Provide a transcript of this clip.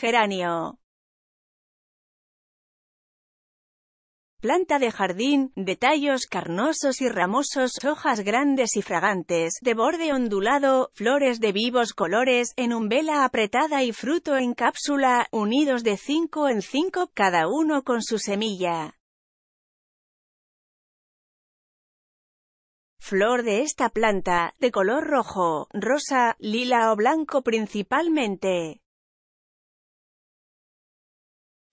geranio. Planta de jardín, de tallos carnosos y ramosos, hojas grandes y fragantes, de borde ondulado, flores de vivos colores, en umbela apretada y fruto en cápsula, unidos de 5 en 5, cada uno con su semilla. Flor de esta planta, de color rojo, rosa, lila o blanco principalmente.